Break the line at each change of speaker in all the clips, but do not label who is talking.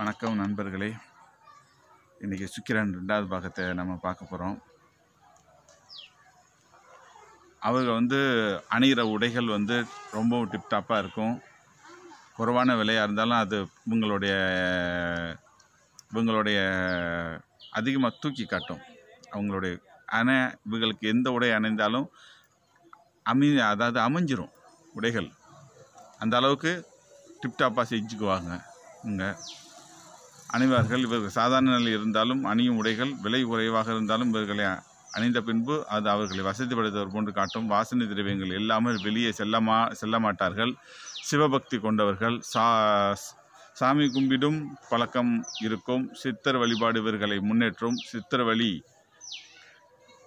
வணக்கம் நண்பர்களே இன்றைக்கி சுக்கிரன் ரெண்டாவது பாகத்தை நம்ம பார்க்க போகிறோம் அவங்க வந்து அணிகிற உடைகள் வந்து ரொம்பவும் டிப்டாப்பாக இருக்கும் குறைவான விலையாக இருந்தாலும் அது இவங்களுடைய இவங்களுடைய அதிகமாக தூக்கி காட்டும் அவங்களுடைய ஆனால் இவங்களுக்கு எந்த உடை அணிந்தாலும் அமி அதாவது அமைஞ்சிரும் உடைகள் அந்த அளவுக்கு டிப்டாப்பாக செஞ்சுக்குவாங்க இங்கே அணிவார்கள் இவர்கள் சாதாரண நிலையில் இருந்தாலும் அணியும் உடைகள் விலை குறைவாக இருந்தாலும் இவர்களை அணிந்த பின்பு அது அவர்களை வசதிப்படுத்துவர் போன்று காட்டும் வாசனை திரவியங்கள் இல்லாமல் வெளியே செல்லமா செல்ல மாட்டார்கள் சிவபக்தி கொண்டவர்கள் சா சாமி கும்பிடும் பழக்கம் இருக்கும் சித்தர் வழிபாடு இவர்களை முன்னேற்றும் சித்தர் வழி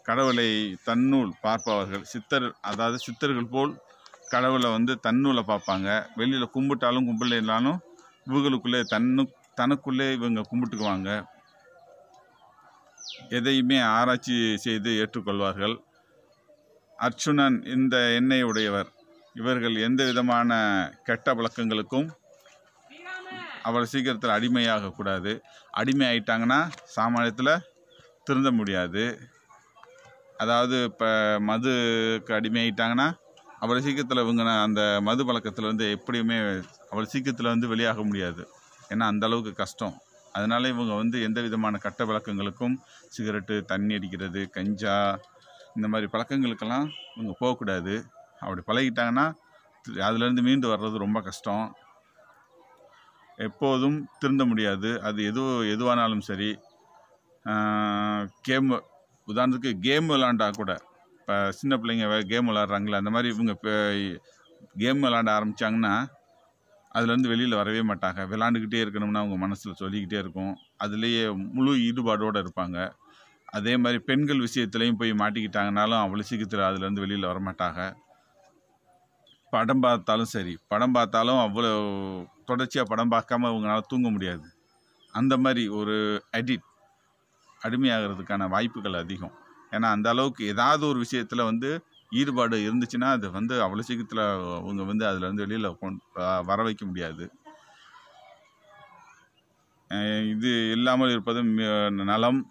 கடவுளை தன்னூல் பார்ப்பவர்கள் சித்தர் அதாவது சித்தர்கள் போல் கடவுளை வந்து தன்னூலை பார்ப்பாங்க வெளியில் கும்பிட்டாலும் கும்பிடலாலும் இவர்களுக்குள்ளே தன்னு தனக்குள்ளே இவங்க கும்பிட்டுக்குவாங்க எதையுமே ஆராய்ச்சி செய்து ஏற்றுக்கொள்வார்கள் அர்ச்சுனன் இந்த எண்ணெய் உடையவர் இவர்கள் எந்த விதமான கெட்ட பழக்கங்களுக்கும் அவ்வளோ சீக்கிரத்தில் அடிமையாகக்கூடாது அடிமை ஆயிட்டாங்கன்னா சாமானியத்தில் திருந்த முடியாது அதாவது இப்போ மதுக்கு அடிமை ஆயிட்டாங்கன்னா அவ்வளோ சீக்கிரத்தில் இவங்க அந்த மது பழக்கத்துலேருந்து எப்படியுமே அவ்வளோ சீக்கிரத்தில் வந்து வெளியாக முடியாது ஏன்னா அளவுக்கு கஷ்டம் அதனால் இவங்க வந்து எந்த விதமான கட்ட பழக்கங்களுக்கும் சிகரெட்டு தண்ணி அடிக்கிறது கஞ்சா இந்த மாதிரி பழக்கங்களுக்கெல்லாம் இவங்க போகக்கூடாது அப்படி பழகிட்டாங்கன்னா அதுலேருந்து மீண்டு வர்றது ரொம்ப கஷ்டம் எப்போதும் திருந்த முடியாது அது எது எதுவானாலும் சரி கேம் உதாரணத்துக்கு கேம் விளாண்டா கூட இப்போ சின்ன பிள்ளைங்க கேம் விளாட்றாங்களே அந்த மாதிரி இவங்க கேம் விளாண்ட ஆரம்பித்தாங்கன்னா அதுலேருந்து வெளியில் வரவே மாட்டாங்க விளாண்டுக்கிட்டே இருக்கணும்னா அவங்க மனசில் சொல்லிக்கிட்டே இருக்கும் அதுலேயே முழு ஈடுபாடோடு இருப்பாங்க அதே மாதிரி பெண்கள் விஷயத்துலையும் போய் மாட்டிக்கிட்டாங்கனாலும் அவ்வளோ சீக்கிரத்தில் அதுலேருந்து வெளியில் வரமாட்டாங்க படம் பார்த்தாலும் சரி படம் பார்த்தாலும் அவ்வளோ தொடர்ச்சியாக படம் பார்க்காம அவங்களால தூங்க முடியாது அந்த மாதிரி ஒரு அடிட் அடிமையாகிறதுக்கான வாய்ப்புகள் அதிகம் ஏன்னா அந்த அளவுக்கு ஏதாவது ஒரு விஷயத்தில் வந்து ஈடுபாடு இருந்துச்சுன்னா அது வந்து அவ்வளோ சீக்கிரத்தில் அவங்க வந்து வந்து வெளியில் வர வைக்க முடியாது இது இல்லாமல் இருப்பதும் நலம்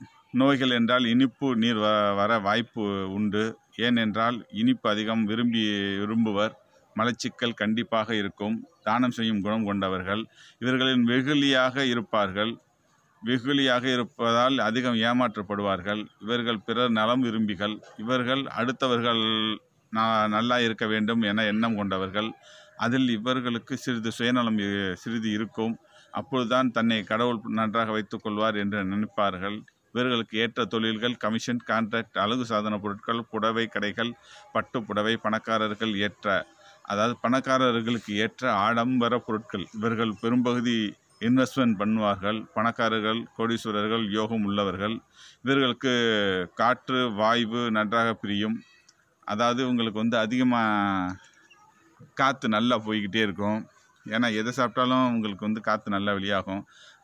நோய்கள் என்றால் இனிப்பு நீர் வ வர வாய்ப்பு உண்டு ஏனென்றால் இனிப்பு அதிகம் விரும்பி விரும்புவர் மலச்சிக்கல் கண்டிப்பாக இருக்கும் தானம் செய்யும் குணம் கொண்டவர்கள் இவர்களின் வெகுளியாக இருப்பார்கள் வெகுளியாக இருப்பதால் அதிகம் ஏமாற்றப்படுவார்கள் இவர்கள் பிறர் நலம் விரும்பிகள் இவர்கள் அடுத்தவர்கள் நான் நல்லா இருக்க வேண்டும் என எண்ணம் கொண்டவர்கள் அதில் இவர்களுக்கு சிறிது சுயநலம் சிறிது இருக்கும் அப்பொழுதுதான் தன்னை கடவுள் நன்றாக வைத்துக்கொள்வார் என்று நினைப்பார்கள் இவர்களுக்கு ஏற்ற தொழில்கள் கமிஷன் கான்ட்ராக்ட் அழகு சாதன பொருட்கள் புடவை கடைகள் பட்டு புடவை பணக்காரர்கள் ஏற்ற அதாவது பணக்காரர்களுக்கு ஏற்ற ஆடம்பர பொருட்கள் இவர்கள் பெரும்பகுதி இன்வெஸ்ட்மெண்ட் பண்ணுவார்கள் பணக்காரர்கள் கோடீஸ்வரர்கள் யோகம் உள்ளவர்கள் இவர்களுக்கு காற்று வாய்வு நன்றாக பிரியும் அதாவது உங்களுக்கு வந்து அதிகமாக காற்று நல்லா போய்கிட்டே இருக்கும் ஏன்னா எதை சாப்பிட்டாலும் உங்களுக்கு வந்து காற்று நல்லா வெளியாகும்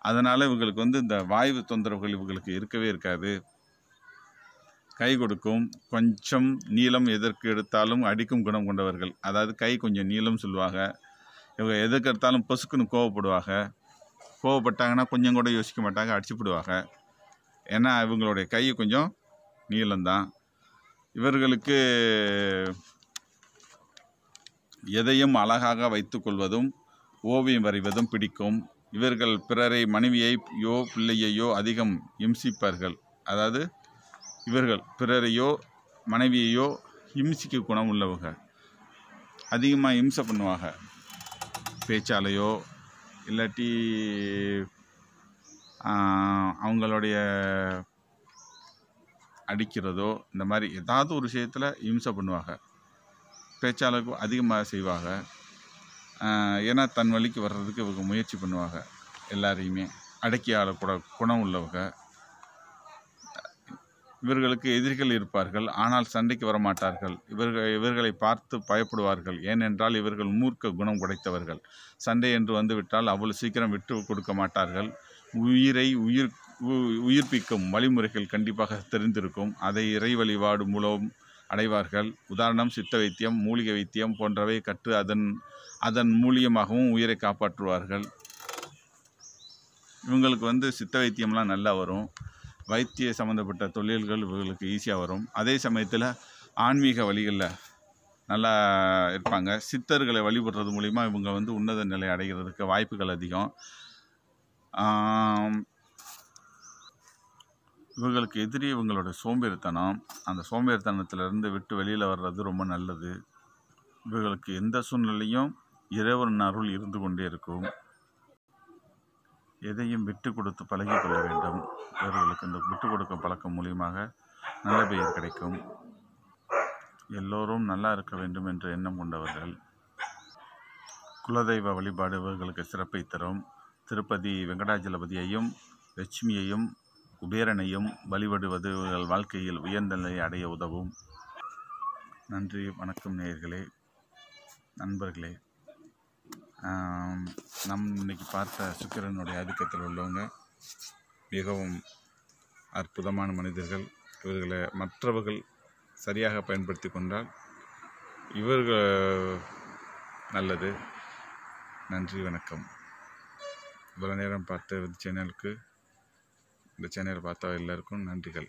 அதனால் இவங்களுக்கு வந்து இந்த வாய்வு தொந்தரவுகள் இவங்களுக்கு இருக்கவே இருக்காது கை கொடுக்கும் கொஞ்சம் நீளம் எதற்கு எடுத்தாலும் அடிக்கும் குணம் கொண்டவர்கள் அதாவது கை கொஞ்சம் நீளம் சொல்லுவாங்க இவங்க எதற்கு எடுத்தாலும் பொசுக்குன்னு கோவப்படுவாங்க கோவப்பட்டாங்கன்னா கொஞ்சம் கூட யோசிக்க மாட்டாங்க அடிச்சுப்பிடுவாங்க ஏன்னா இவங்களுடைய கை கொஞ்சம் நீளம்தான் இவர்களுக்கு எதையும் அழகாக வைத்துக்கொள்வதும் ஓவியம் வரைவதும் பிடிக்கும் இவர்கள் பிறரை மனைவியையோ பிள்ளையையோ அதிகம் இம்சிப்பார்கள் அதாவது இவர்கள் பிறரையோ மனைவியையோ இம்சிக்க குணம் உள்ளவங்க அதிகமாக இம்சை பண்ணுவாங்க பேச்சாலையோ இல்லாட்டி அவங்களுடைய அடிக்கிறதோ இந்த மாதிரி ஏதாவது ஒரு விஷயத்தில் இம்சை பண்ணுவாங்க பேச்சாளருக்கு அதிகமாக செய்வாங்க ஏன்னா தன் வழிக்கு வர்றதுக்கு இவங்க முயற்சி பண்ணுவாங்க எல்லாரையுமே அடக்கி ஆளக்கூட குணம் உள்ளவங்க இவர்களுக்கு எதிரிகள் இருப்பார்கள் ஆனால் சண்டைக்கு வரமாட்டார்கள் இவர்கள் இவர்களை பார்த்து பயப்படுவார்கள் ஏனென்றால் இவர்கள் மூர்க்க குணம் உடைத்தவர்கள் சண்டை என்று வந்துவிட்டால் அவ்வளவு சீக்கிரம் விட்டு கொடுக்க மாட்டார்கள் உயிரை உயிர் உயிர்ப்பிக்கும் வழிமுறைகள் கண்டிப்பாக தெரிந்திருக்கும் அதை இறை வழிபாடு மூலம் அடைவார்கள் உதாரணம் சித்த வைத்தியம் மூலிகை வைத்தியம் போன்றவை கற்று அதன் அதன் மூலியமாகவும் உயிரை காப்பாற்றுவார்கள் இவங்களுக்கு வந்து சித்த வைத்தியம்லாம் நல்லா வரும் வைத்திய சம்மந்தப்பட்ட தொழில்கள் இவர்களுக்கு ஈஸியாக வரும் அதே சமயத்தில் ஆன்மீக வழிகளில் நல்லா இருப்பாங்க சித்தர்களை வழிபடுறது மூலிமா இவங்க வந்து உன்னத நிலை அடைகிறதுக்கு வாய்ப்புகள் அதிகம் இவங்களுக்கு எதிரி இவங்களோட சோம்பேறித்தனம் அந்த சோம்பேறித்தனத்திலேருந்து விட்டு வெளியில் வர்றது ரொம்ப நல்லது இவர்களுக்கு எந்த சூழ்நிலையும் இறைவன் அருள் இருந்து கொண்டே இருக்கும் எதையும் விட்டு கொடுத்து பழகி கொள்ள வேண்டும் இவர்களுக்கு இந்த விட்டு கொடுக்கும் பழக்கம் மூலியமாக நல்ல பெயர் கிடைக்கும் எல்லோரும் நல்லா இருக்க வேண்டும் என்ற எண்ணம் கொண்டவர்கள் குலதெய்வ வழிபாடு இவர்களுக்கு சிறப்பை தரும் திருப்பதி வெங்கடாஜலபதியையும் லட்சுமியையும் குபேரனையும் வழிபடுவது இவர்கள் வாழ்க்கையில் உயர்ந்த நிலையை அடைய உதவும் நன்றி வணக்கம் நேயர்களே நண்பர்களே நம் இன்னைக்கு பார்த்த சுக்கிரனுடைய ஆதிக்கத்தில் உள்ளவங்க மிகவும் அற்புதமான மனிதர்கள் இவர்களை மற்றவர்கள் சரியாக பயன்படுத்தி கொண்டால் இவர்கள் நல்லது நன்றி வணக்கம் இவ்வளோ நேரம் பார்த்த சேனலுக்கு இந்த சேனல் பார்த்த எல்லாருக்கும் நன்றிகள்